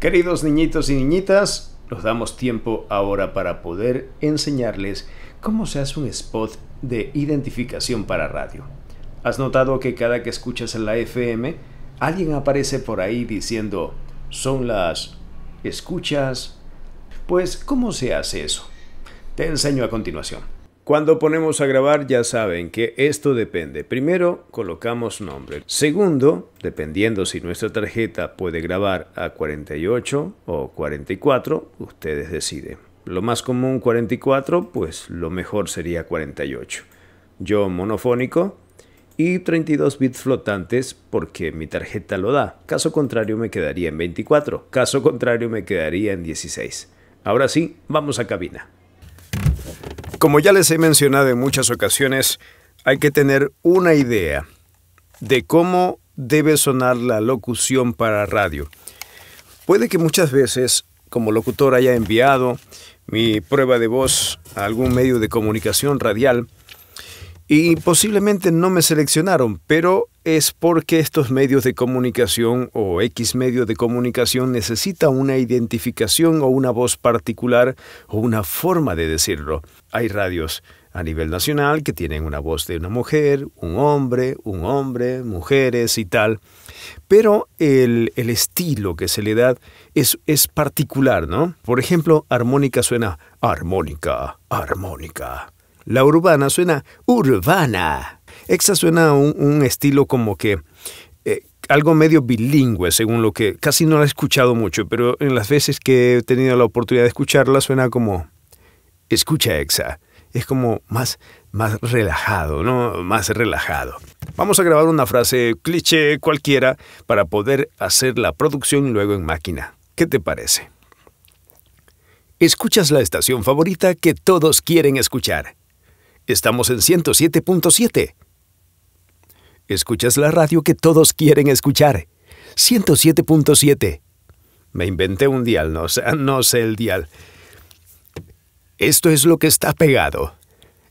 Queridos niñitos y niñitas, nos damos tiempo ahora para poder enseñarles cómo se hace un spot de identificación para radio. ¿Has notado que cada que escuchas en la FM, alguien aparece por ahí diciendo, son las escuchas? Pues, ¿cómo se hace eso? Te enseño a continuación. Cuando ponemos a grabar ya saben que esto depende. Primero colocamos nombre. Segundo, dependiendo si nuestra tarjeta puede grabar a 48 o 44, ustedes deciden. Lo más común 44, pues lo mejor sería 48. Yo monofónico y 32 bits flotantes porque mi tarjeta lo da. Caso contrario me quedaría en 24. Caso contrario me quedaría en 16. Ahora sí, vamos a cabina. Como ya les he mencionado en muchas ocasiones, hay que tener una idea de cómo debe sonar la locución para radio. Puede que muchas veces, como locutor, haya enviado mi prueba de voz a algún medio de comunicación radial y posiblemente no me seleccionaron, pero es porque estos medios de comunicación o X medios de comunicación necesita una identificación o una voz particular o una forma de decirlo. Hay radios a nivel nacional que tienen una voz de una mujer, un hombre, un hombre, mujeres y tal. Pero el, estilo que se le da es, es particular, ¿no? Por ejemplo, armónica suena armónica, armónica. La urbana suena urbana. Exa suena un, estilo como que eh, algo medio bilingüe, según lo que casi no la he escuchado mucho, pero en las veces que he tenido la oportunidad de escucharla suena como escucha Exa. Es como más más relajado, ¿no? Más relajado. Vamos a grabar una frase cliché cualquiera para poder hacer la producción luego en máquina. ¿Qué te parece? Escuchas la estación favorita que todos quieren escuchar. Estamos en 107.7. Escuchas la radio que todos quieren escuchar. 107.7. Me inventé un dial, no, sé el dial. Esto es lo que está pegado.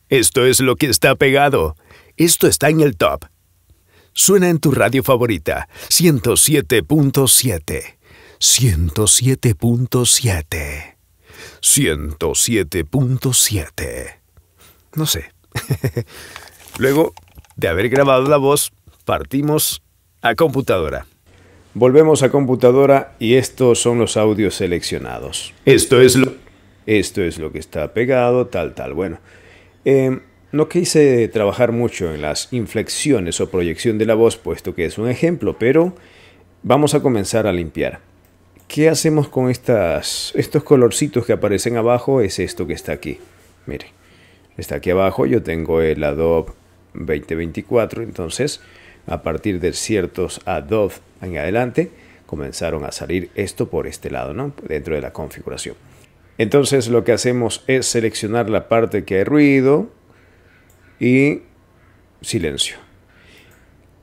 Esto es lo que está pegado. Esto está en el top. Suena en tu radio favorita. 107.7. 107.7. 107.7. No sé. Luego de haber grabado la voz, partimos a computadora. Volvemos a computadora y estos son los audios seleccionados. Esto es lo, Esto es lo que está pegado, tal, tal. Bueno, em, no quise trabajar mucho en las inflexiones o proyección de la voz, puesto que es un ejemplo, pero vamos a comenzar a limpiar. ¿Qué hacemos con estas, estos colorcitos que aparecen abajo? Es esto que está aquí. Mire está aquí abajo, yo tengo el Adobe 2024, entonces a partir de ciertos Adobe en adelante comenzaron a salir esto por este lado, ¿no? Dentro de la configuración. Entonces lo que hacemos es seleccionar la parte que hay ruido y silencio.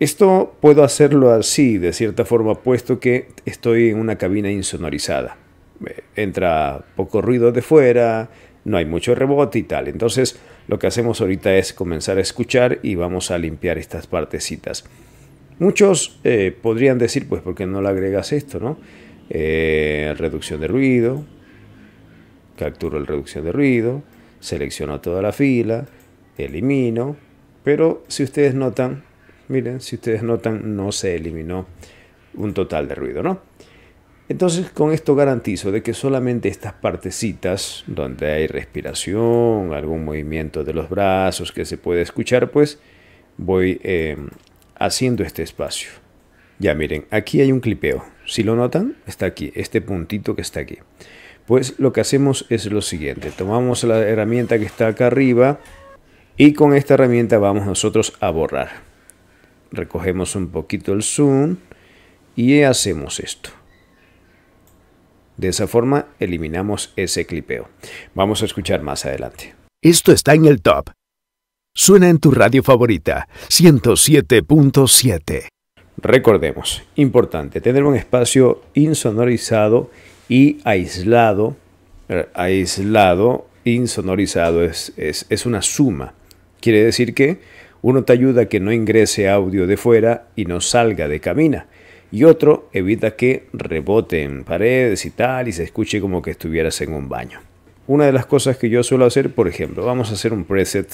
Esto puedo hacerlo así, de cierta forma, puesto que estoy en una cabina insonorizada. Eh, entra poco ruido de fuera, no hay mucho rebote y tal. Entonces lo que hacemos ahorita es comenzar a escuchar y vamos a limpiar estas partecitas. Muchos eh, podrían decir, pues, ¿por qué no le agregas esto, no? Eh, reducción de ruido, capturo el reducción de ruido, selecciono toda la fila, elimino, pero si ustedes notan, miren, si ustedes notan, no se eliminó un total de ruido, ¿no? Entonces con esto garantizo de que solamente estas partecitas donde hay respiración, algún movimiento de los brazos que se puede escuchar, pues voy eh, haciendo este espacio. Ya miren, aquí hay un clipeo. Si lo notan, está aquí, este puntito que está aquí. Pues lo que hacemos es lo siguiente. Tomamos la herramienta que está acá arriba y con esta herramienta vamos nosotros a borrar. Recogemos un poquito el zoom y hacemos esto. De esa forma eliminamos ese clipeo. Vamos a escuchar más adelante. Esto está en el top. Suena en tu radio favorita, 107.7. Recordemos, importante, tener un espacio insonorizado y aislado. Er, aislado, insonorizado es, es, una suma. Quiere decir que uno te ayuda a que no ingrese audio de fuera y no salga de camina y otro evita que reboten paredes y tal y se escuche como que estuvieras en un baño. Una de las cosas que yo suelo hacer, por ejemplo, vamos a hacer un preset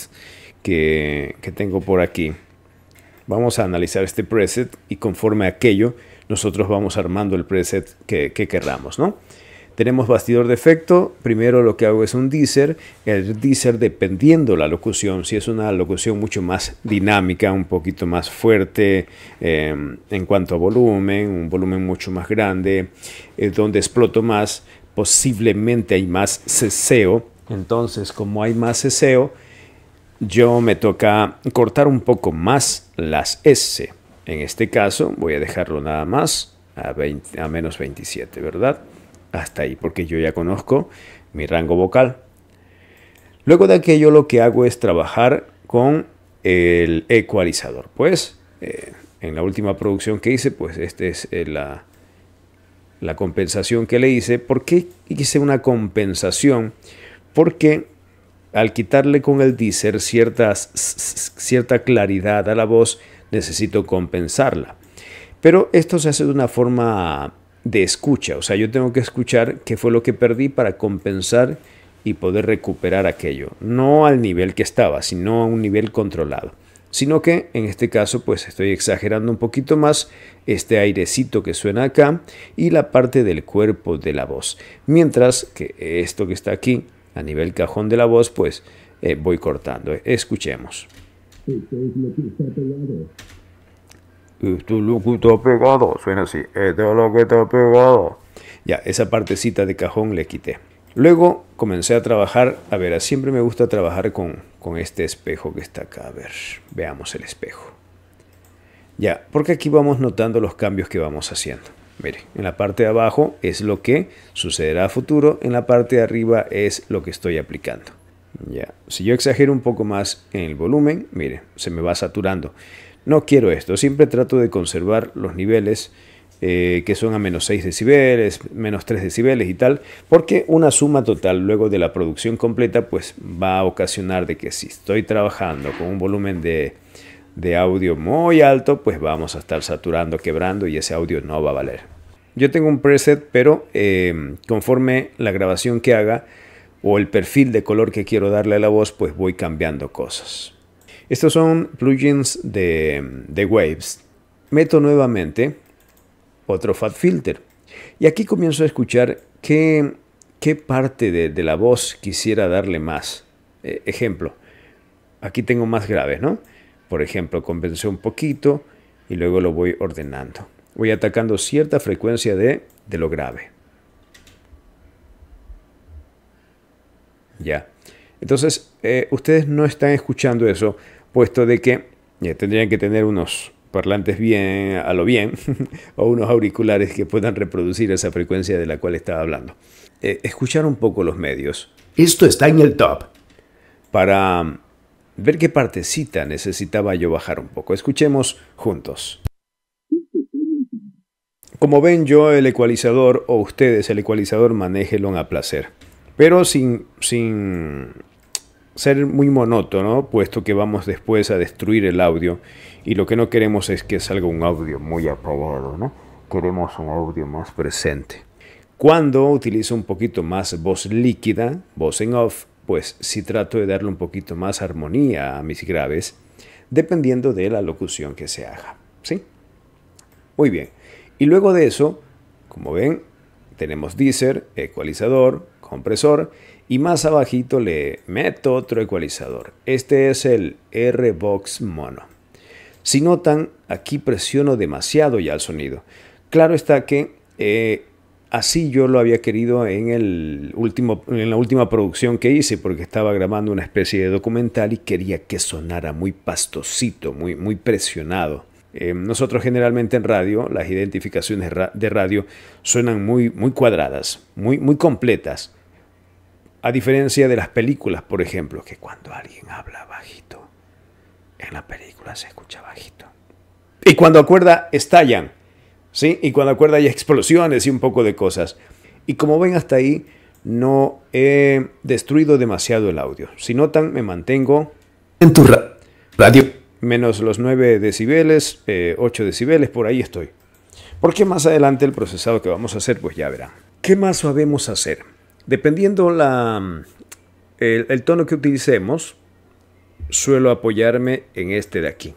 que, tengo por aquí. Vamos a analizar este preset y conforme a aquello nosotros vamos armando el preset que, que querramos, ¿no? Tenemos bastidor de efecto. Primero lo que hago es un deezer. El deezer, dependiendo la locución, si es una locución mucho más dinámica, un poquito más fuerte eh, en cuanto a volumen, un volumen mucho más grande, eh, donde exploto más, posiblemente hay más ceseo. Entonces, como hay más ceseo, yo me toca cortar un poco más las S. En este caso voy a dejarlo nada más a, a menos 27, ¿verdad? hasta ahí, porque yo ya conozco mi rango vocal. Luego de aquello lo que hago es trabajar con el ecualizador. Pues eh, en la última producción que hice, pues esta es eh, la, la compensación que le hice. ¿Por qué hice una compensación? Porque al quitarle con el deezer ciertas, cierta claridad a la voz, necesito compensarla. Pero esto se hace de una forma de escucha, o sea, yo tengo que escuchar qué fue lo que perdí para compensar y poder recuperar aquello, no al nivel que estaba, sino a un nivel controlado, sino que en este caso pues estoy exagerando un poquito más este airecito que suena acá y la parte del cuerpo de la voz, mientras que esto que está aquí a nivel cajón de la voz pues voy cortando, escuchemos. Esto lo que pegado. Suena así. es este lo que pegado. Ya, esa partecita de cajón le quité. Luego comencé a trabajar. A ver, siempre me gusta trabajar con, este espejo que está acá. A ver, veamos el espejo. Ya, porque aquí vamos notando los cambios que vamos haciendo. Mire, en la parte de abajo es lo que sucederá a futuro, en la parte de arriba es lo que estoy aplicando. Ya, si yo exagero un poco más en el volumen, mire, se me va saturando. No quiero esto, siempre trato de conservar los niveles eh, que son a menos 6 decibeles, menos 3 decibeles y tal, porque una suma total luego de la producción completa pues va a ocasionar de que si estoy trabajando con un volumen de, audio muy alto, pues vamos a estar saturando, quebrando y ese audio no va a valer. Yo tengo un preset, pero eh, conforme la grabación que haga o el perfil de color que quiero darle a la voz, pues voy cambiando cosas. Estos son plugins de, Waves. Meto nuevamente otro Fat Filter. Y aquí comienzo a escuchar qué, qué parte de, la voz quisiera darle más. Eh, ejemplo, aquí tengo más graves, ¿no? Por ejemplo, compensé un poquito y luego lo voy ordenando. Voy atacando cierta frecuencia de, de lo grave. Ya. Entonces, eh, ustedes no están escuchando eso puesto de que eh, tendrían que tener unos parlantes bien a lo bien o unos auriculares que puedan reproducir esa frecuencia de la cual estaba hablando. Eh, escuchar un poco los medios. Esto está en el top. Para mm, ver qué partecita necesitaba yo bajar un poco. Escuchemos juntos. Como ven yo el ecualizador o ustedes el ecualizador manéjelo a placer, pero sin, sin ser muy monótono, puesto que vamos después a destruir el audio y lo que no queremos es que salga un audio muy aprobado, ¿no? Queremos un audio más presente. Cuando utilizo un poquito más voz líquida, voz en off, pues sí trato de darle un poquito más armonía a mis graves, dependiendo de la locución que se haga, ¿sí? Muy bien. Y luego de eso, como ven, tenemos Deezer, ecualizador, compresor y más abajito le meto otro ecualizador. Este es el R-Box Mono. Si notan, aquí presiono demasiado ya el sonido. Claro está que eh, así yo lo había querido en, el último, en la última producción que hice, porque estaba grabando una especie de documental y quería que sonara muy pastosito, muy, muy presionado. Eh, nosotros generalmente en radio, las identificaciones de radio suenan muy, muy cuadradas, muy, muy completas. A diferencia de las películas, por ejemplo, que cuando alguien habla bajito, en la película se escucha bajito. Y cuando acuerda, estallan. ¿sí? Y cuando acuerda hay explosiones y un poco de cosas. Y como ven hasta ahí, no he destruido demasiado el audio. Si notan, me mantengo en tu radio. Menos los 9 decibeles, eh, 8 decibeles, por ahí estoy. Porque más adelante el procesado que vamos a hacer, pues ya verán. ¿Qué más sabemos hacer? Dependiendo la, el, tono que utilicemos, suelo apoyarme en este de aquí,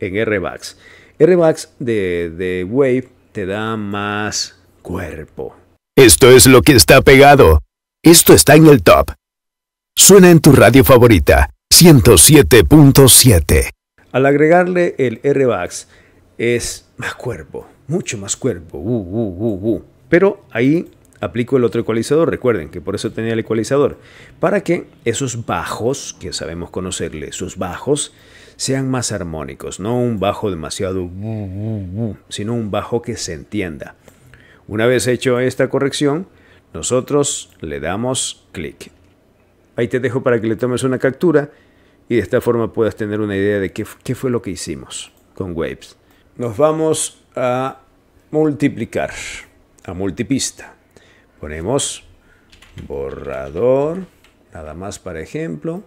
en RBAX. RBAX de, de Wave te da más cuerpo. Esto es lo que está pegado. Esto está en el top. Suena en tu radio favorita, 107.7. Al agregarle el RBAX es más cuerpo, mucho más cuerpo. Uh, uh, uh, Pero ahí aplico el otro ecualizador, recuerden que por eso tenía el ecualizador, para que esos bajos, que sabemos conocerle, sus bajos, sean más armónicos, no un bajo demasiado, sino un bajo que se entienda. Una vez hecho esta corrección, nosotros le damos clic. Ahí te dejo para que le tomes una captura y de esta forma puedas tener una idea de qué, qué fue lo que hicimos con Waves. Nos vamos a multiplicar, a multipista. Ponemos borrador, nada más para ejemplo.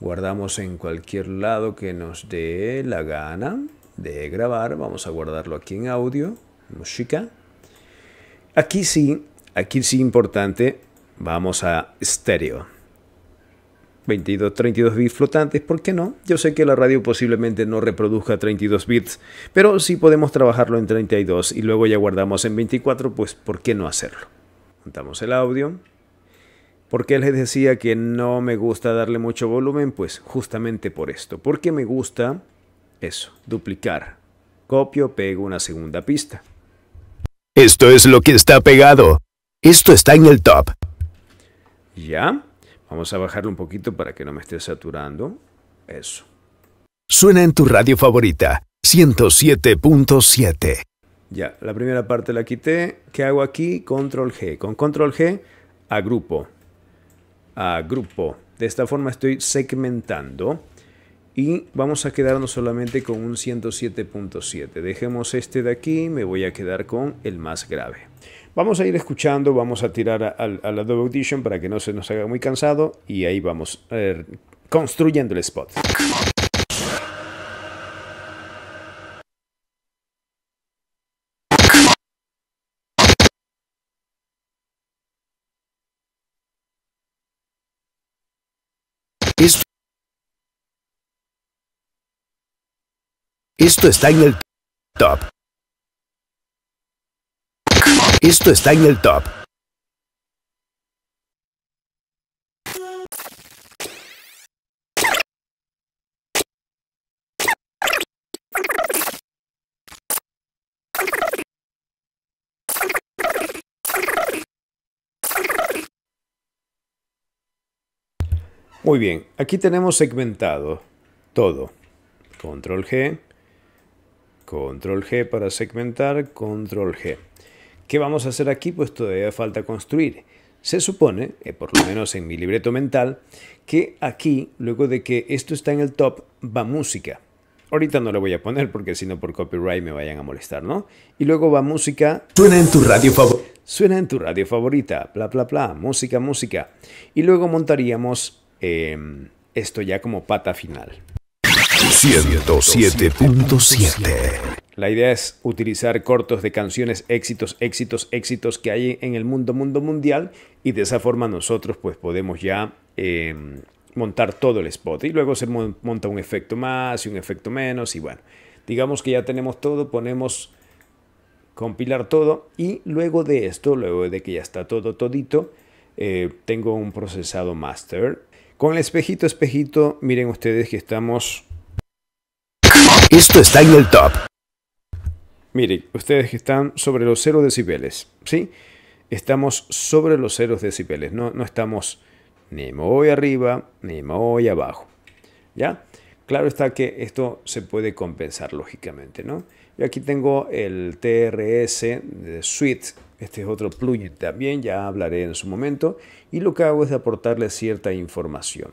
Guardamos en cualquier lado que nos dé la gana de grabar. Vamos a guardarlo aquí en audio, música. Aquí sí, aquí sí importante, vamos a estéreo. 22, 32 bits flotantes, ¿por qué no? Yo sé que la radio posiblemente no reproduzca 32 bits, pero si podemos trabajarlo en 32 y luego ya guardamos en 24, pues ¿por qué no hacerlo? montamos el audio. ¿Por qué les decía que no me gusta darle mucho volumen? Pues justamente por esto, porque me gusta eso, duplicar. Copio, pego una segunda pista. Esto es lo que está pegado. Esto está en el top. Ya, vamos a bajarlo un poquito para que no me esté saturando. Eso. Suena en tu radio favorita, 107.7. Ya, la primera parte la quité. ¿Qué hago aquí? Control G. Con Control G, agrupo. Agrupo. De esta forma estoy segmentando. Y vamos a quedarnos solamente con un 107.7. Dejemos este de aquí, me voy a quedar con el más grave. Vamos a ir escuchando, vamos a tirar al, la Adobe Audition para que no se nos haga muy cansado y ahí vamos eh, construyendo el spot. Esto está en el top. Esto está en el top. Muy bien, aquí tenemos segmentado todo. Control G, Control G para segmentar, Control G. ¿Qué vamos a hacer aquí? Pues todavía falta construir. Se supone, eh, por lo menos en mi libreto mental, que aquí, luego de que esto está en el top, va música. Ahorita no lo voy a poner porque si no por copyright me vayan a molestar, ¿no? Y luego va música. Suena en tu radio favorita. Suena en tu radio favorita, bla, bla, bla, música, música. Y luego montaríamos em, esto ya como pata final. 107.7. La idea es utilizar cortos de canciones, éxitos, éxitos, éxitos que hay en el mundo, mundo mundial y de esa forma nosotros pues podemos ya eh, montar todo el spot y luego se monta un efecto más y un efecto menos y bueno, digamos que ya tenemos todo, ponemos compilar todo y luego de esto, luego de que ya está todo todito, eh, tengo un procesado master. Con el espejito, espejito, miren ustedes que estamos esto está en el top. Miren, ustedes están sobre los 0 decibeles, ¿sí? Estamos sobre los 0 decibeles, no, no estamos ni me arriba ni me abajo, ¿ya? Claro está que esto se puede compensar lógicamente, ¿no? Yo aquí tengo el TRS de Suite este es otro plugin también, ya hablaré en su momento. Y lo que hago es aportarle cierta información.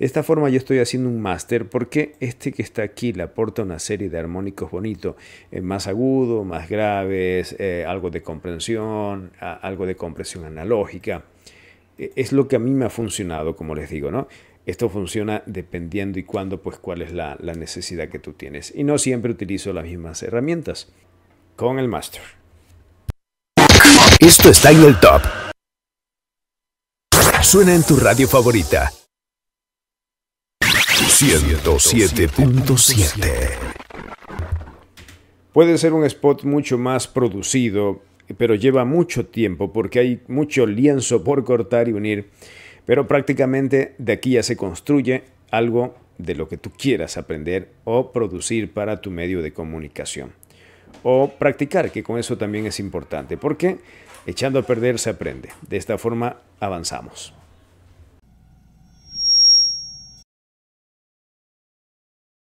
De esta forma yo estoy haciendo un máster porque este que está aquí le aporta una serie de armónicos bonitos, eh, más agudo, más graves, eh, algo de comprensión, algo de compresión analógica. E, es lo que a mí me ha funcionado, como les digo, ¿no? Esto funciona dependiendo y cuándo, pues cuál es la, la necesidad que tú tienes. Y no siempre utilizo las mismas herramientas con el master. Esto está en el top. Suena en tu radio favorita. 107.7 Puede ser un spot mucho más producido, pero lleva mucho tiempo porque hay mucho lienzo por cortar y unir. Pero prácticamente de aquí ya se construye algo de lo que tú quieras aprender o producir para tu medio de comunicación o practicar, que con eso también es importante, porque echando a perder se aprende. De esta forma avanzamos.